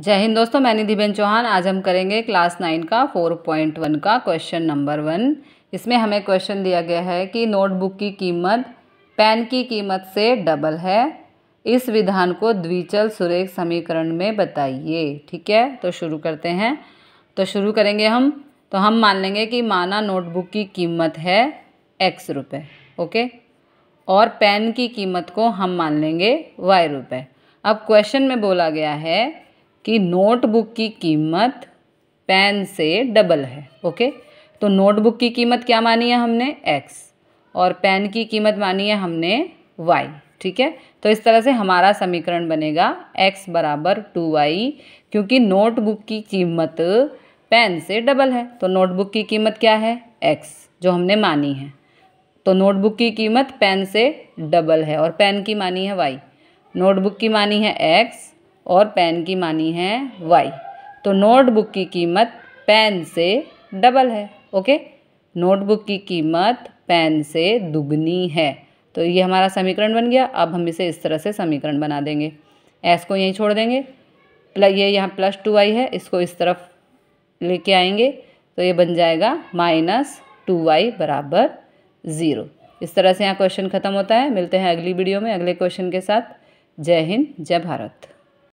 जय हिंद दोस्तों मैं निधिबेन चौहान आज हम करेंगे क्लास नाइन का फोर पॉइंट वन का क्वेश्चन नंबर वन इसमें हमें क्वेश्चन दिया गया है कि नोटबुक की कीमत पेन की कीमत से डबल है इस विधान को द्विचल सुरेख समीकरण में बताइए ठीक है तो शुरू करते हैं तो शुरू करेंगे हम तो हम मान लेंगे कि माना नोटबुक की कीमत है एक्स रुपये ओके और पेन की कीमत को हम मान लेंगे वाई रुपये अब क्वेश्चन में बोला गया है कि नोटबुक की कीमत पेन से डबल है ओके तो नोटबुक की कीमत क्या मानी है हमने एक्स और पेन की कीमत मानी है हमने वाई ठीक है तो इस तरह से हमारा समीकरण बनेगा एक्स बराबर टू वाई क्योंकि नोटबुक की कीमत पेन से डबल है तो नोटबुक की कीमत क्या है एक्स जो हमने मानी है तो नोटबुक की कीमत पेन से डबल है और पेन की मानी है वाई नोटबुक की मानी है एक्स और पेन की मानी है वाई तो नोटबुक की कीमत पेन से डबल है ओके नोटबुक की कीमत पेन से दुगनी है तो ये हमारा समीकरण बन गया अब हम इसे इस तरह से समीकरण बना देंगे एस को यहीं छोड़ देंगे ये यहाँ प्लस टू वाई है इसको इस तरफ लेके आएंगे तो ये बन जाएगा माइनस टू वाई बराबर ज़ीरो इस तरह से यहाँ क्वेश्चन ख़त्म होता है मिलते हैं अगली वीडियो में अगले क्वेश्चन के साथ जय हिंद जय भारत